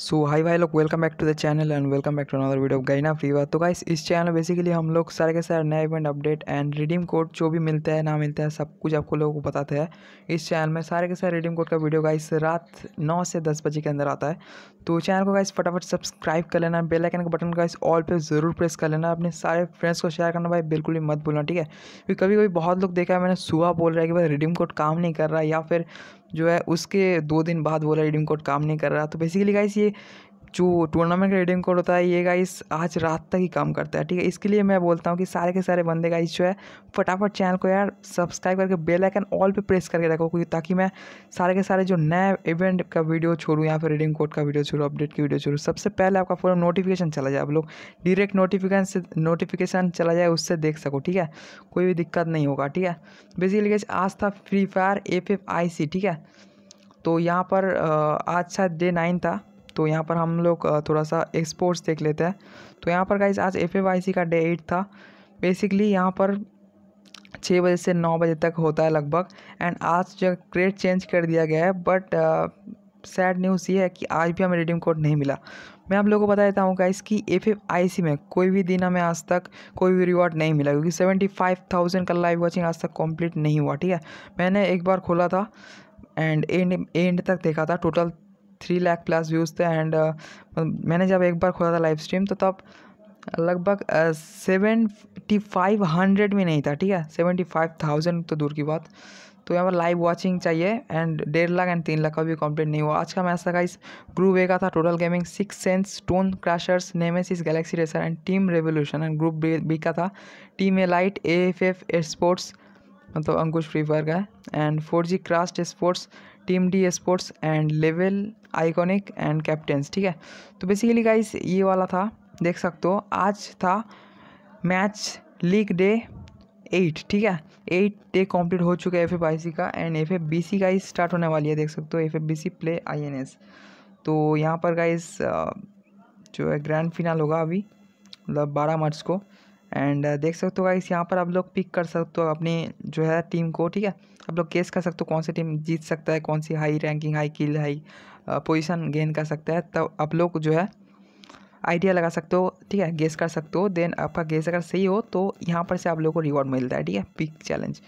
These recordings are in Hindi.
सो हाई भाई लोग welcome back to the channel and welcome back to another video गाइना फ्रीवा तो गाइस इस चैनल बेसिकली हम लोग सारे के सारे नए event update and redeem code जो भी मिलता है ना मिलता है सब कुछ आपको लोगों को बताते हैं इस चैनल में सारे के सारे रिडीम कोड का वीडियो गाइस रात नौ से दस बजे के अंदर आता है तो चैनल को गाइस फटाफट सब्सक्राइब कर लेना बेलाइकन का बटन गाइस ऑल पर जरूर प्रेस कर लेना अपने सारे फ्रेंड्स को शेयर करना भाई बिल्कुल भी मत भूलना ठीक है क्योंकि कभी कभी बहुत लोग देखा है मैंने सुबह बोल रहा है कि भाई रिडीम कोड काम नहीं कर रहा है या फिर जो है उसके दो दिन बाद वो रेडिंग रिडीम कोड काम नहीं कर रहा तो बेसिकली गाइस ये जो टूर्नामेंट का रेडिंग कोड होता है ये गाइस आज रात तक ही काम करता है ठीक है इसके लिए मैं बोलता हूँ कि सारे के सारे बंदे गाइस जो है फटाफट चैनल को यार सब्सक्राइब करके बेल आइकन ऑल पे प्रेस करके रखो क्योंकि ताकि मैं सारे के सारे जो नए इवेंट का वीडियो छोड़ूँ या फिर रेडिंग कोड का वीडियो छोड़ूँ अपडेट की वीडियो छोड़ूँ सबसे पहले आपका फोन नोटिफिकेशन चला जाए आप लोग डायरेक्ट नोटिफिकेशन से नोटिफिकेशन चला जाए उससे देख सको ठीक है कोई भी दिक्कत नहीं होगा ठीक है बेसिकली गाइस आज था Free Fire F F I C ठीक है तो यहाँ पर आज शायद डे नाइन था तो यहाँ पर हम लोग थोड़ा सा एक्सपोर्ट्स देख लेते हैं तो यहाँ पर गाइज आज एफ का डे एट था बेसिकली यहाँ पर छः बजे से नौ बजे तक होता है लगभग एंड आज जो क्रेड चेंज कर दिया गया है बट सैड न्यूज़ ये है कि आज भी हमें रिडीम कोड नहीं मिला मैं आप लोगों को बता देता हूँ गाइस कि एफ एफ आई सी में कोई भी दिन हमें आज तक कोई भी रिवॉर्ड नहीं मिला क्योंकि सेवेंटी फाइव थाउजेंड का लाइव वॉचिंग आज तक कंप्लीट नहीं हुआ ठीक है मैंने एक बार खोला था एंड एंड एंड तक देखा था total three lakh plus views थे एंड uh, मैंने जब एक बार खोला था लाइव स्ट्रीम तो तब लगभग सेवेंटी फाइव हंड्रेड में नहीं था ठीक है सेवेंटी फाइव थाउजेंड तो दूर की बात तो यहाँ पर लाइव वॉचिंग चाहिए एंड डेढ़ लाख एंड तीन लाख का भी कंप्लीट नहीं हुआ आज का मैच था इस ग्रुप ए का था total gaming six sense stone crashers nemesis galaxy racer and team revolution and group B का था team A light A F F sports मतलब अंकुश फ्री फायर का है and four G crust sports team D sports and level iconic and captains ठीक है तो बेसिकली गाइस ये वाला था देख सकते हो आज था मैच लीग डे एट ठीक है एट डे कंप्लीट हो चुका है एफ एफ आई सी का and F F B C का स्टार्ट होने वाली है देख सकते हो F F B C play I N S तो यहाँ पर गाइस जो है ग्रैंड फिनाल होगा अभी मतलब बारह मार्च को एंड uh, देख सकते हो इस यहाँ पर आप लोग पिक कर सकते हो अपने जो है टीम को ठीक है आप लोग केस कर सकते हो कौन सी टीम जीत सकता है कौन सी high ranking high kill high position gain कर सकता है तब आप लोग जो है आइडिया लगा सकते हो ठीक है गेस कर सकते हो देन आपका गेस अगर सही हो तो यहाँ पर से आप लोगों को रिवॉर्ड मिलता है ठीक है पिक चैलेंज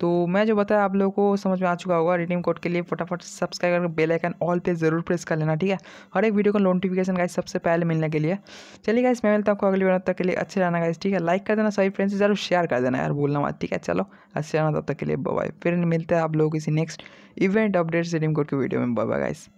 तो मैं जो बताया आप लोगों को समझ में आ चुका होगा रिडीम कोड के लिए फटाफट सब्सक्राइब करके बेल आइकन ऑल पे जरूर प्रेस कर लेना ठीक है हर एक वीडियो को नोटिफिकेशन गाइस सबसे पहले मिलने के लिए चलिए गाइस मैं मिलता हूँ आपको अगली बार तक के लिए अच्छे रहना गाइस ठीक है लाइक कर देना सभी फ्रेंड्स जरूर शेयर कर देना यार बोलना मत ठीक है चलो अच्छे रहना तब तक के लिए बाय फिर मिलते हैं आप को किसी next event updates redeem code के वीडियो में बाय गाइस